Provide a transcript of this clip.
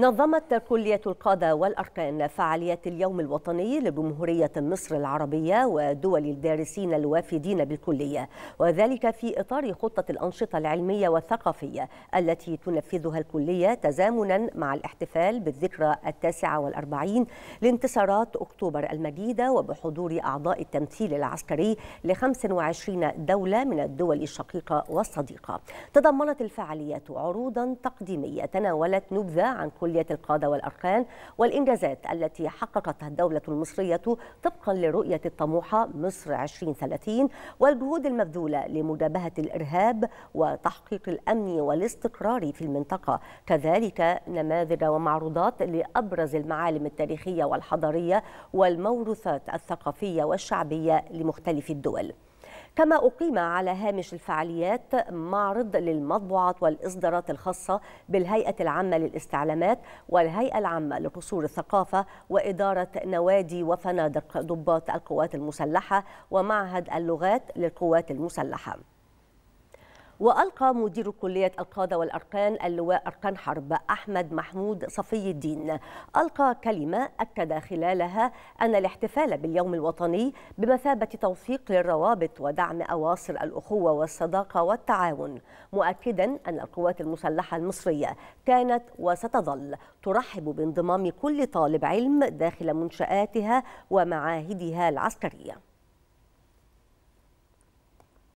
نظمت كلية القادة والأركان فعاليات اليوم الوطني لجمهورية مصر العربية ودول الدارسين الوافدين بالكلية وذلك في إطار خطة الأنشطة العلمية والثقافية التي تنفذها الكلية تزامنا مع الاحتفال بالذكرى التاسعة والأربعين لانتصارات أكتوبر المجيدة وبحضور أعضاء التمثيل العسكري لخمس 25 دولة من الدول الشقيقة والصديقة تضمنت الفعاليات عروضا تقديمية تناولت نبذة عن كل كلية القادة والأركان والإنجازات التي حققتها الدولة المصرية طبقا لرؤية الطموحة مصر 2030 والجهود المبذولة لمجابهة الإرهاب وتحقيق الأمن والاستقرار في المنطقة كذلك نماذج ومعروضات لأبرز المعالم التاريخية والحضارية والموروثات الثقافية والشعبية لمختلف الدول كما أقيم على هامش الفعاليات معرض للمطبوعات والإصدارات الخاصة بالهيئة العامة للاستعلامات والهيئة العامة لقصور الثقافة وإدارة نوادي وفنادق ضباط القوات المسلحة ومعهد اللغات للقوات المسلحة وألقى مدير كلية القادة والأركان اللواء أركان حرب أحمد محمود صفي الدين ألقى كلمة أكد خلالها أن الاحتفال باليوم الوطني بمثابة توثيق للروابط ودعم أواصر الأخوة والصداقة والتعاون مؤكدا أن القوات المسلحة المصرية كانت وستظل ترحب بانضمام كل طالب علم داخل منشآتها ومعاهدها العسكرية